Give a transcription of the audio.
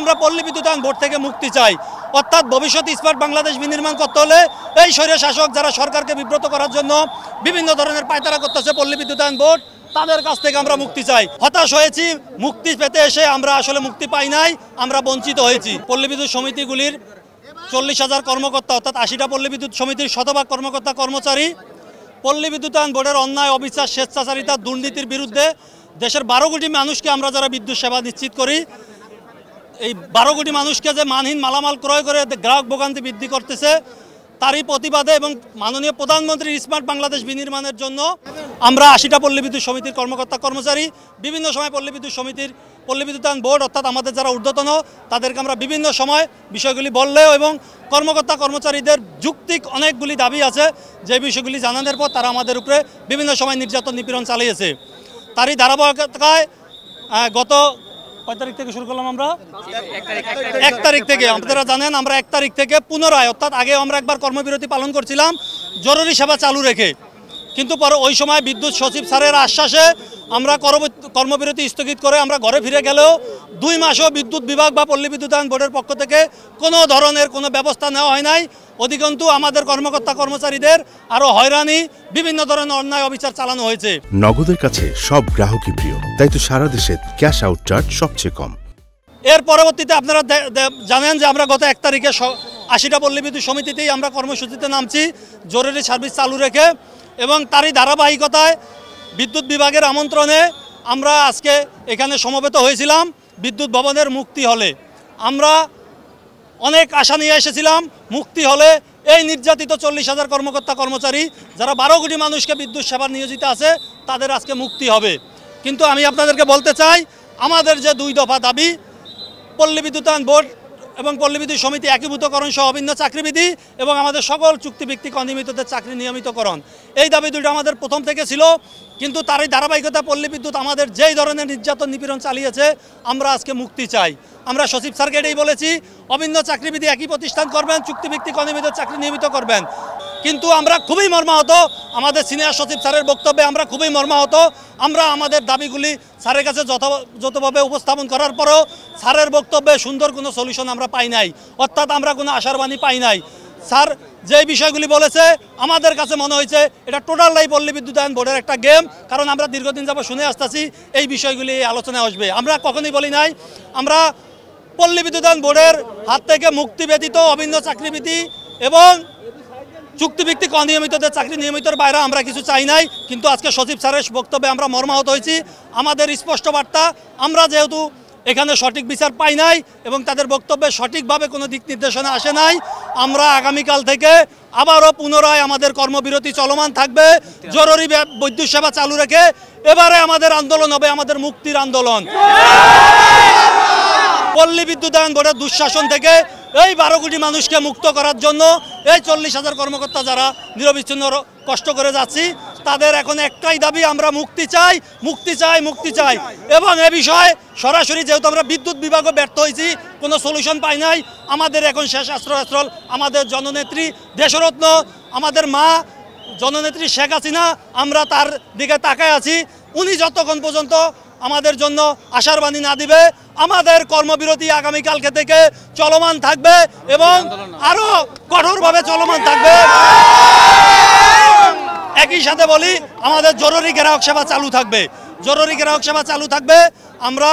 আমরা পল্লী বিদ্যুতায়ন বোর্ড থেকে মুক্তি চাই অর্থাৎ ভবিষ্যৎ ইস্পাত বাংলাদেশ বিনির্মাণ করতে হলে এই শরীর শাসক যারা সরকারকে বিব্রত করার জন্য বিভিন্ন ধরনের পায়তারা করতেছে পল্লী বিদ্যুতায়ন বোর্ড তাদের কাছ থেকে আমরা মুক্তি চাই হতাশ হয়েছি মুক্তি পেতে এসে আমরা আসলে মুক্তি পাই নাই আমরা বঞ্চিত হয়েছি পল্লী বিদ্যুৎ সমিতিগুলির চল্লিশ হাজার কর্মকর্তা অর্থাৎ আশিটা পল্লী বিদ্যুৎ সমিতির শতভাগ কর্মকর্তা কর্মচারী পল্লী বিদ্যুতায়ন বোর্ডের অন্যায় অবিচার স্বেচ্ছাচারিতা দুর্নীতির বিরুদ্ধে দেশের বারো কোটি মানুষকে আমরা যারা বিদ্যুৎ সেবা নিশ্চিত করি এই বারো কোটি মানুষকে যে মানহীন মালামাল ক্রয় করে গ্রাহক ভোগান্তি বৃদ্ধি করতেছে তারই প্রতিবাদে এবং মাননীয় প্রধানমন্ত্রীর স্মার্ট বাংলাদেশ বিনির্মাণের জন্য আমরা আশিটা পল্লী বিদ্যুৎ সমিতির কর্মকর্তা কর্মচারী বিভিন্ন সময় পল্লী বিদ্যুৎ সমিতির পল্লী বোর্ড অর্থাৎ আমাদের যারা ঊর্ধ্বতন তাদেরকে আমরা বিভিন্ন সময় বিষয়গুলি বললেও এবং কর্মকর্তা কর্মচারীদের যুক্তিক অনেকগুলি দাবি আছে যে বিষয়গুলি জানানোর পর তারা আমাদের উপরে বিভিন্ন সময় নির্যাতন নিপীড়ন চালিয়েছে তারই ধারাবাহিকতায় গত কয় তারিখ থেকে শুরু করলাম আমরা এক তারিখ থেকে আপনারা জানেন আমরা এক তারিখ থেকে পুনরায় অর্থাৎ আগে আমরা একবার কর্মবিরতি পালন করছিলাম জরুরি সেবা চালু রেখে কিন্তু পরে ওই সময় বিদ্যুৎ সচিব স্যারের আশ্বাসে আমরা কর্মবিরতি স্থগিত করে আমরা ঘরে ফিরে গেলেও দুই মাসও বিদ্যুৎ বিভাগ বা পল্লী বিদ্যুতায়ন বোর্ডের পক্ষ থেকে কোনো ধরনের কোনো ব্যবস্থা নেওয়া হয় নাই অধিকন্তু আমাদের কর্মকর্তা কর্মচারীদের আরও হয়রানি বিভিন্ন ধরনের অন্যায় অবিচার চালানো হয়েছে নগদের কাছে সব গ্রাহকই প্রিয় তাই তো সারা দেশে ক্যাশ আউট চার্জ সবচেয়ে কম এর পরবর্তীতে আপনারা জানেন যে আমরা গত এক তারিখে আশিটা পল্লী বিদ্যুৎ সমিতিতেই আমরা কর্মসূচিতে নামছি জরুরি সার্ভিস চালু রেখে এবং তারই ধারাবাহিকতায় বিদ্যুৎ বিভাগের আমন্ত্রণে আমরা আজকে এখানে সমবেত হয়েছিলাম বিদ্যুৎ ভবনের মুক্তি হলে আমরা অনেক আশা নিয়ে এসেছিলাম মুক্তি হলে এই নির্যাতিত চল্লিশ হাজার কর্মকর্তা কর্মচারী যারা বারো কোটি মানুষকে বিদ্যুৎ সেবার নিয়োজিত আছে তাদের আজকে মুক্তি হবে কিন্তু আমি আপনাদেরকে বলতে চাই আমাদের যে দুই দফা দাবি পল্লী বিদ্যুতায়ন বোর্ড এবং পল্লী বিদ্যুৎ সমিতি একীভূতকরণ সহ অভিন্ন চাকরিবিধি এবং আমাদের সকল চুক্তিভিত্তিক অনিয়মিতদের চাকরি নিয়মিতকরণ এই দাবি দুটো আমাদের প্রথম থেকে ছিল কিন্তু তার এই ধারাবাহিকতা পল্লী বিদ্যুৎ আমাদের যেই ধরনের নির্যাতন নিপীড়ন চালিয়েছে আমরা আজকে মুক্তি চাই আমরা সচিব স্যারকে এটাই বলেছি অভিন্ন চাকরিবিধি একই প্রতিষ্ঠান করবেন চুক্তিভিত্তিক অনিয়মিত চাকরি নিয়মিত করবেন কিন্তু আমরা খুবই মর্মাহত আমাদের সিনিয়র সচিব স্যারের বক্তব্যে আমরা খুবই মর্মাহত আমরা আমাদের দাবিগুলি স্যারের কাছে যথাযথভাবে উপস্থাপন করার পরেও স্যারের বক্তব্যে সুন্দর কোনো সলিউশন আমরা পাই নাই অর্থাৎ আমরা কোনো আশার বাণী পাই নাই স্যার যে বিষয়গুলি বলেছে আমাদের কাছে মনে হয়েছে এটা টোটালটাই পল্লী বিদ্যুতায়ন বোর্ডের একটা গেম কারণ আমরা দীর্ঘদিন যাব শুনে আসতেছি এই বিষয়গুলি এই আলোচনায় আসবে আমরা কখনই বলি নাই আমরা পল্লী বিদ্যুতায়ন বোর্ডের হাত থেকে মুক্তি ব্যতীত অভিন্ন চাকরিবিধি এবং চুক্তিভিত্তিক অনিয়মিতদের চাকরি নিয়মিতর বাইরে আমরা কিছু চাই নাই কিন্তু আজকে সচিব স্যারের বক্তব্যে আমরা মর্মাহত হয়েছি আমাদের স্পষ্ট বার্তা আমরা যেহেতু এখানে সঠিক বিচার পাই নাই এবং তাদের বক্তব্যে সঠিকভাবে কোনো দিক নির্দেশনা আসে নাই আমরা আগামীকাল থেকে আবারও পুনরায় আমাদের কর্মবিরতি চলমান থাকবে জরুরি বৈদ্যুৎ সেবা চালু রেখে এবারে আমাদের আন্দোলন হবে আমাদের মুক্তির আন্দোলন পল্লী বিদ্যুতায়ন বোর্ডের দুঃশাসন থেকে এই বারো কোটি মানুষকে মুক্ত করার জন্য এই চল্লিশ হাজার কর্মকর্তা যারা নিরবিচ্ছিন্ন কষ্ট করে যাচ্ছি তাদের এখন একটাই দাবি আমরা মুক্তি চাই মুক্তি চাই মুক্তি চাই এবং এ বিষয়ে সরাসরি যেহেতু আমরা বিদ্যুৎ বিভাগও ব্যর্থ হয়েছি কোনো সলিউশন পাই নাই আমাদের এখন শেষ আশ্রয়স্থল আমাদের জননেত্রী দেশরত্ন আমাদের মা জননেত্রী শেখ হাসিনা আমরা তার দিকে তাকায় আছি উনি যতক্ষণ পর্যন্ত আমাদের জন্য আশার বাণী না দিবে আমাদের কর্মবিরতি আগামীকালকে থেকে চলমান থাকবে এবং আরও কঠোরভাবে চলমান থাকবে একই সাথে বলি আমাদের জরুরি গ্রাহক সেবা চালু থাকবে জরুরি গ্রাহক সেবা চালু থাকবে আমরা